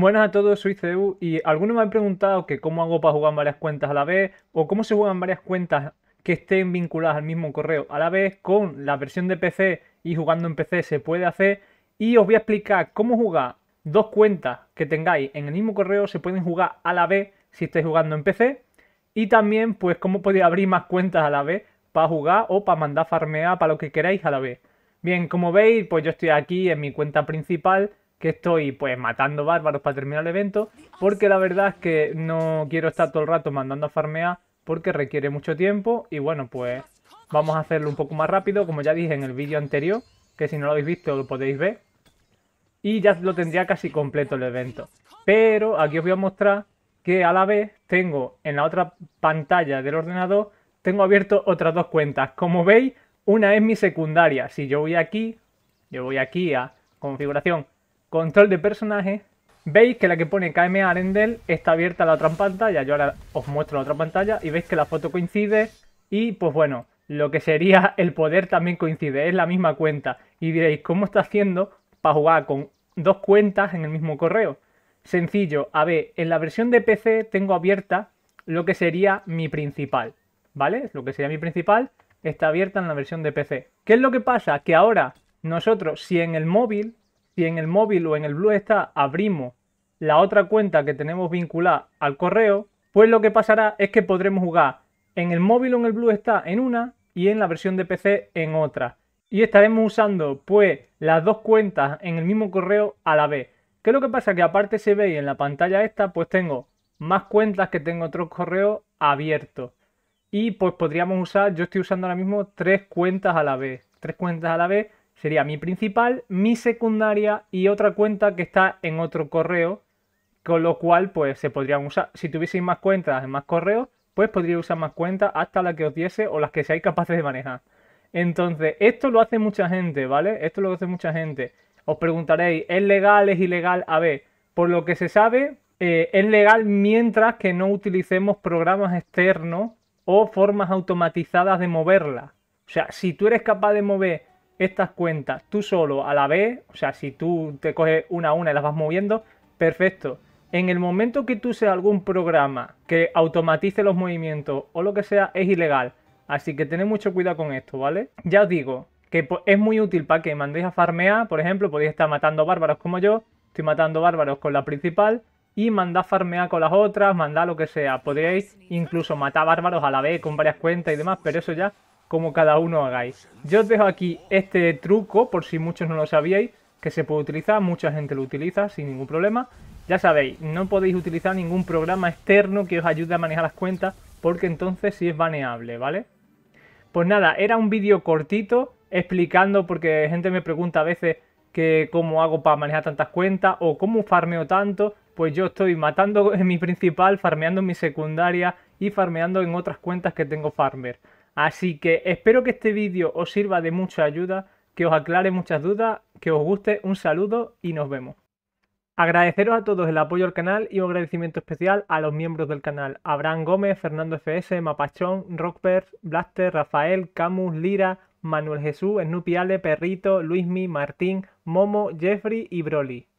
Buenas a todos, soy CEU y algunos me han preguntado que cómo hago para jugar varias cuentas a la vez o cómo se juegan varias cuentas que estén vinculadas al mismo correo a la vez con la versión de PC y jugando en PC se puede hacer y os voy a explicar cómo jugar dos cuentas que tengáis en el mismo correo se pueden jugar a la vez si estáis jugando en PC y también pues cómo podéis abrir más cuentas a la vez para jugar o para mandar farmear para lo que queráis a la vez. Bien, como veis, pues yo estoy aquí en mi cuenta principal que estoy pues matando bárbaros para terminar el evento, porque la verdad es que no quiero estar todo el rato mandando a farmear, porque requiere mucho tiempo, y bueno, pues vamos a hacerlo un poco más rápido, como ya dije en el vídeo anterior, que si no lo habéis visto lo podéis ver, y ya lo tendría casi completo el evento. Pero aquí os voy a mostrar que a la vez tengo en la otra pantalla del ordenador, tengo abierto otras dos cuentas. Como veis, una es mi secundaria. Si yo voy aquí, yo voy aquí a configuración, control de personaje, veis que la que pone KM Arendel está abierta la otra pantalla. Yo ahora os muestro la otra pantalla y veis que la foto coincide y pues bueno, lo que sería el poder también coincide, es la misma cuenta. Y diréis, ¿cómo está haciendo para jugar con dos cuentas en el mismo correo? Sencillo, a ver, en la versión de PC tengo abierta lo que sería mi principal, ¿vale? Lo que sería mi principal está abierta en la versión de PC. ¿Qué es lo que pasa? Que ahora nosotros, si en el móvil si en el móvil o en el Blue está abrimos la otra cuenta que tenemos vinculada al correo, pues lo que pasará es que podremos jugar en el móvil o en el Blue está en una y en la versión de PC en otra. Y estaremos usando pues las dos cuentas en el mismo correo a la vez. ¿Qué es lo que pasa? Que aparte se ve en la pantalla esta, pues tengo más cuentas que tengo otro correo abierto Y pues podríamos usar, yo estoy usando ahora mismo tres cuentas a la vez. Tres cuentas a la vez sería mi principal, mi secundaria y otra cuenta que está en otro correo, con lo cual pues se podrían usar. Si tuvieseis más cuentas en más correos, pues podría usar más cuentas hasta la que os diese o las que seáis capaces de manejar. Entonces, esto lo hace mucha gente, ¿vale? Esto lo hace mucha gente. Os preguntaréis, ¿es legal, es ilegal? A ver, por lo que se sabe, eh, es legal mientras que no utilicemos programas externos o formas automatizadas de moverla. O sea, si tú eres capaz de mover estas cuentas tú solo a la vez, o sea, si tú te coges una a una y las vas moviendo, perfecto. En el momento que tú seas algún programa que automatice los movimientos o lo que sea, es ilegal. Así que tened mucho cuidado con esto, ¿vale? Ya os digo que es muy útil para que mandéis a farmear, por ejemplo, podéis estar matando bárbaros como yo, estoy matando bárbaros con la principal y mandar farmear con las otras, mandar lo que sea. Podríais incluso matar bárbaros a la vez con varias cuentas y demás, pero eso ya como cada uno hagáis. Yo os dejo aquí este truco, por si muchos no lo sabíais, que se puede utilizar, mucha gente lo utiliza sin ningún problema. Ya sabéis, no podéis utilizar ningún programa externo que os ayude a manejar las cuentas, porque entonces sí es baneable, ¿vale? Pues nada, era un vídeo cortito explicando, porque gente me pregunta a veces que cómo hago para manejar tantas cuentas o cómo farmeo tanto, pues yo estoy matando en mi principal, farmeando en mi secundaria y farmeando en otras cuentas que tengo farmer. Así que espero que este vídeo os sirva de mucha ayuda, que os aclare muchas dudas, que os guste, un saludo y nos vemos. Agradeceros a todos el apoyo al canal y un agradecimiento especial a los miembros del canal. Abraham Gómez, Fernando FS, Mapachón, Rockper, Blaster, Rafael, Camus, Lira, Manuel Jesús, Snoopy Perrito, Luismi, Martín, Momo, Jeffrey y Broly.